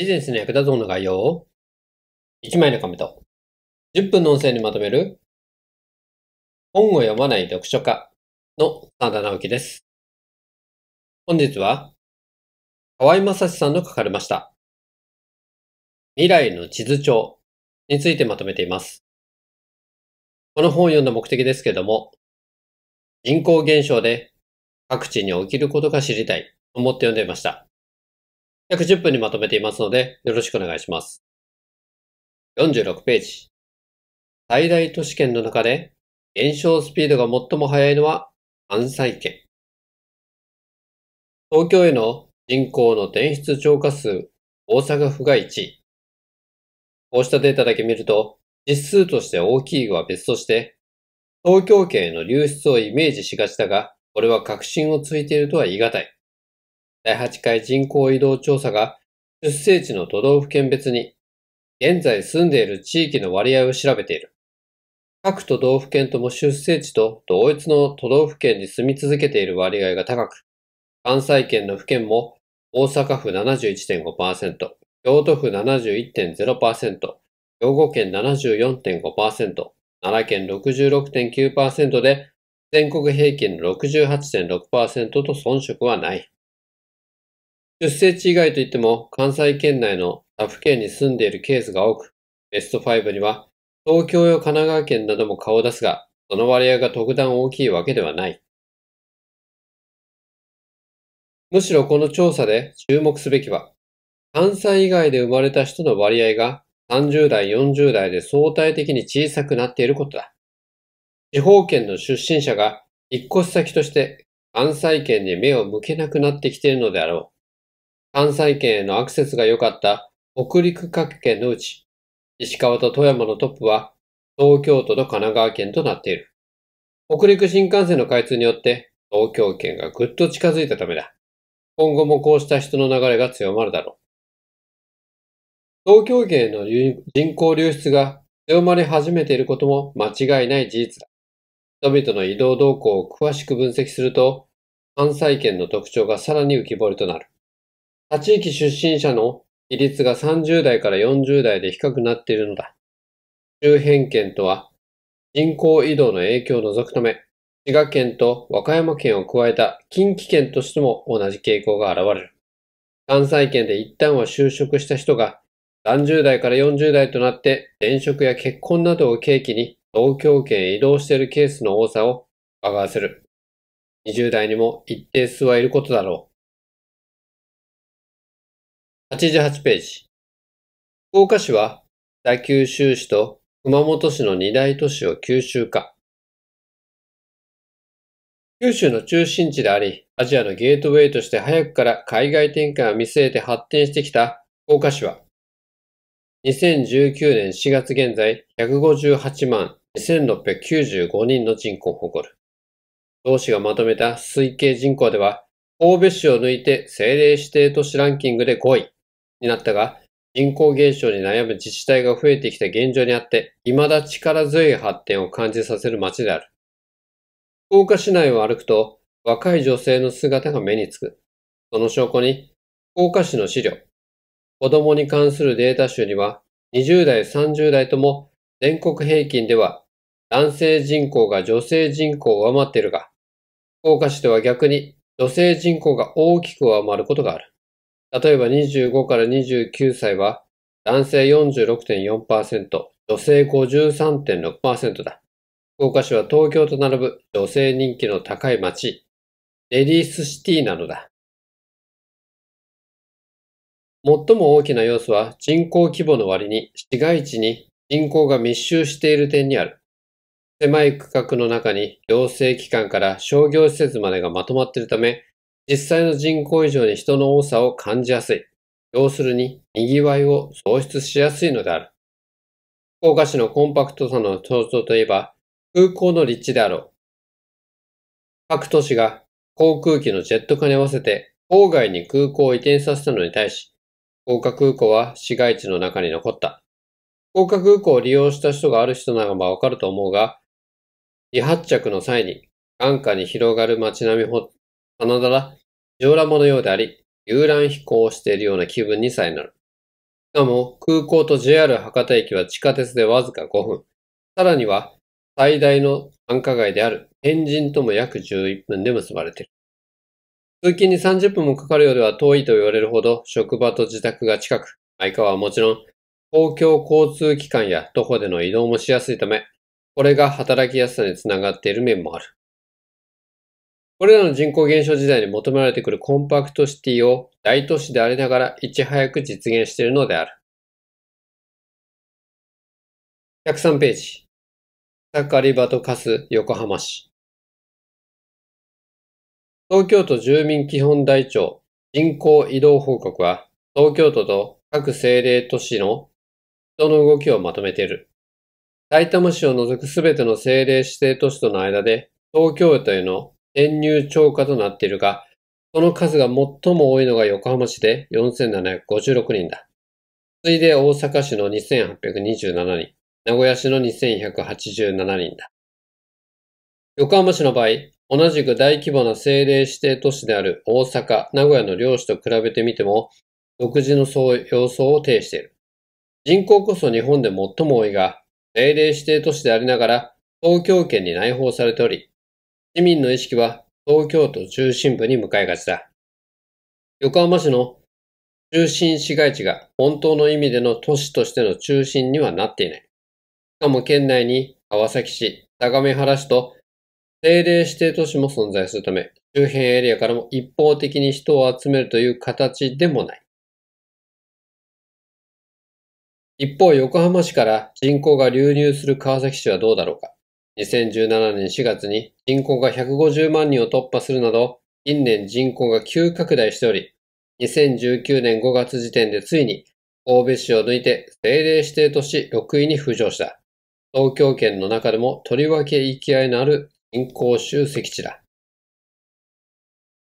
ビジネスの役立つもの概要を1枚の紙と10分の音声にまとめる本を読まない読書家の真田直樹です。本日は河合正史さんの書かれました未来の地図帳についてまとめています。この本を読んだ目的ですけども人口減少で各地に起きることが知りたいと思って読んでいました。約10分にまとめていますので、よろしくお願いします。46ページ。最大都市圏の中で、減少スピードが最も速いのは関西圏。東京への人口の転出超過数、大阪府が1位。こうしたデータだけ見ると、実数として大きいは別として、東京圏への流出をイメージしがちだが、これは確信をついているとは言い難い。第8回人口移動調査が出生地の都道府県別に現在住んでいる地域の割合を調べている。各都道府県とも出生地と同一の都道府県に住み続けている割合が高く、関西圏の府県も大阪府71.5%、京都府71.0%、兵庫県74.5%、奈良県66.9%で、全国平均68.6%と遜色はない。出生地以外といっても関西圏内の他府県に住んでいるケースが多く、ベスト5には東京や神奈川県なども顔を出すが、その割合が特段大きいわけではない。むしろこの調査で注目すべきは、関西以外で生まれた人の割合が30代、40代で相対的に小さくなっていることだ。地方圏の出身者が引っ越し先として関西圏に目を向けなくなってきているのであろう。関西圏へのアクセスが良かった北陸各県のうち、石川と富山のトップは東京都と神奈川県となっている。北陸新幹線の開通によって東京圏がぐっと近づいたためだ。今後もこうした人の流れが強まるだろう。東京圏への人口流出が強まり始めていることも間違いない事実だ。人々の移動動向を詳しく分析すると、関西圏の特徴がさらに浮き彫りとなる。他地域出身者の比率が30代から40代で低くなっているのだ。周辺県とは人口移動の影響を除くため、滋賀県と和歌山県を加えた近畿圏としても同じ傾向が現れる。関西圏で一旦は就職した人が30代から40代となって転職や結婚などを契機に東京圏へ移動しているケースの多さを伺わせる。20代にも一定数はいることだろう。88ページ。福岡市は北九州市と熊本市の二大都市を九州化。九州の中心地であり、アジアのゲートウェイとして早くから海外展開を見据えて発展してきた福岡市は、2019年4月現在158万2695人の人口を誇る。同市がまとめた推計人口では、神戸市を抜いて政令指定都市ランキングで5位。になったが、人口減少に悩む自治体が増えてきた現状にあって、未だ力強い発展を感じさせる街である。福岡市内を歩くと、若い女性の姿が目につく。その証拠に、福岡市の資料、子供に関するデータ集には、20代、30代とも全国平均では、男性人口が女性人口を上回っているが、福岡市では逆に女性人口が大きく上回ることがある。例えば25から29歳は男性46.4%、女性53.6%だ。福岡市は東京と並ぶ女性人気の高い街、レディースシティなのだ。最も大きな要素は人口規模の割に市街地に人口が密集している点にある。狭い区画の中に行政機関から商業施設までがまとまっているため、実際の人口以上に人の多さを感じやすい。要するに、賑わいを創出しやすいのである。福岡市のコンパクトさの象徴といえば、空港の立地であろう。各都市が航空機のジェット化に合わせて郊外に空港を移転させたのに対し、福岡空港は市街地の中に残った。福岡空港を利用した人がある人ならばわかると思うが、離発着の際に、眼下に広がる街並みほ、棚だらジオラのようであり、遊覧飛行をしているような気分にさえなる。しかも、空港と JR 博多駅は地下鉄でわずか5分。さらには、最大の繁華街である天神とも約11分で結ばれている。通勤に30分もかかるようでは遠いと言われるほど職場と自宅が近く、相川はもちろん公共交通機関や徒歩での移動もしやすいため、これが働きやすさにつながっている面もある。これらの人口減少時代に求められてくるコンパクトシティを大都市でありながらいち早く実現しているのである。103ページ。盛り場とカす横浜市。東京都住民基本台帳人口移動報告は東京都と各政令都市の人の動きをまとめている。埼玉市を除くすべての政令指定都市との間で東京都への転入超過となっているが、その数が最も多いのが横浜市で4756人だ。次いで大阪市の2827人、名古屋市の2187人だ。横浜市の場合、同じく大規模な政令指定都市である大阪、名古屋の両市と比べてみても、独自の様相を呈している。人口こそ日本で最も多いが、政令指定都市でありながら、東京圏に内包されており、市民の意識は東京都中心部に向かいがちだ。横浜市の中心市街地が本当の意味での都市としての中心にはなっていない。しかも県内に川崎市、相模原市と政令指定都市も存在するため、周辺エリアからも一方的に人を集めるという形でもない。一方、横浜市から人口が流入する川崎市はどうだろうか。2017年4月に人口が150万人を突破するなど、近年人口が急拡大しており、2019年5月時点でついに欧米市を抜いて政令指定都市6位に浮上した。東京圏の中でもとりわけ行き合いのある人口集積地だ。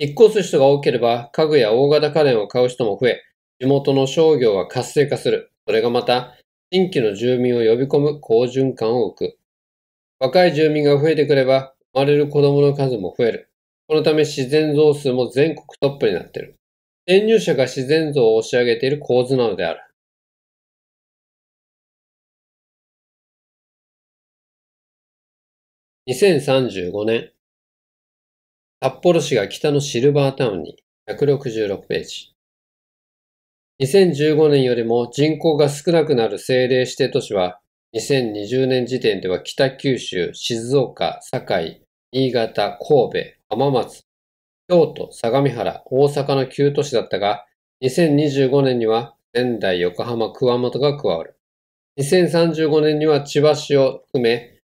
引っ越す人が多ければ家具や大型家電を買う人も増え、地元の商業が活性化する。それがまた、新規の住民を呼び込む好循環を置く。若い住民が増えてくれば、生まれる子供の数も増える。このため自然増数も全国トップになっている。転入者が自然増を押し上げている構図なのである。2035年。札幌市が北のシルバータウンに166ページ。2015年よりも人口が少なくなる政令指定都市は2020年時点では北九州、静岡、堺、新潟、神戸、浜松、京都、相模原、大阪の9都市だったが、2025年には仙台、横浜、熊本が加わる。2035年には千葉市を含め、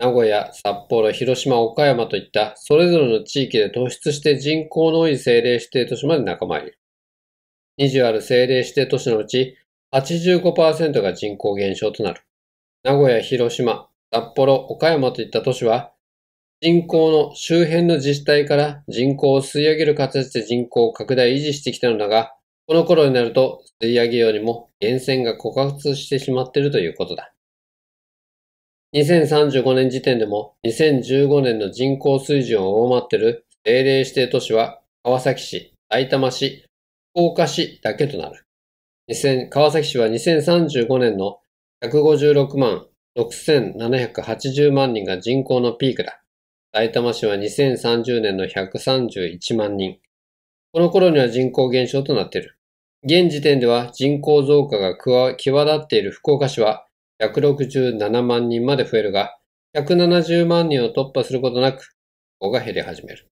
名古屋、札幌、広島、岡山といったそれぞれの地域で突出して人口の多い政令指定都市まで仲間入り。20ある政令指定都市のうち85%が人口減少となる。名古屋、広島、札幌、岡山といった都市は、人口の周辺の自治体から人口を吸い上げる形で人口を拡大維持してきたのだが、この頃になると吸い上げよりも源泉が枯渇してしまっているということだ。2035年時点でも2015年の人口水準を上回っている政令指定都市は川崎市、埼玉市、福岡市だけとなる。川崎市は2035年の156万6780万人が人口のピークだ。埼玉市は2030年の131万人。この頃には人口減少となっている。現時点では人口増加が際立っている福岡市は167万人まで増えるが、170万人を突破することなく、人が減り始める。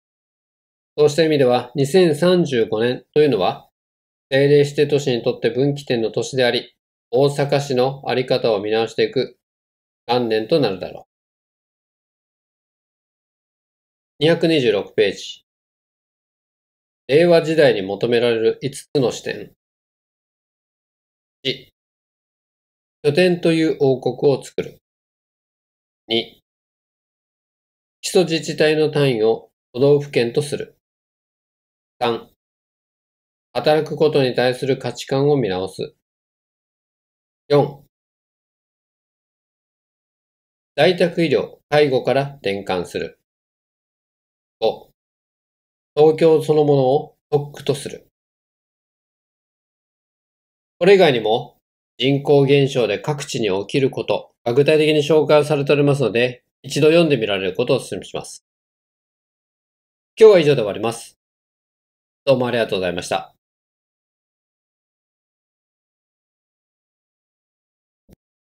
そうした意味では、2035年というのは、政令指定都市にとって分岐点の年であり、大阪市のあり方を見直していく元年となるだろう。226ページ。令和時代に求められる5つの視点。1、拠点という王国を作る。2、基礎自治体の単位を都道府県とする。3、働くことに対する価値観を見直す。4、在宅医療、介護から転換する。5、東京そのものを特区とする。これ以外にも、人口減少で各地に起きることが具体的に紹介されておりますので、一度読んでみられることをお勧めします。今日は以上で終わります。どうもありがとうございました。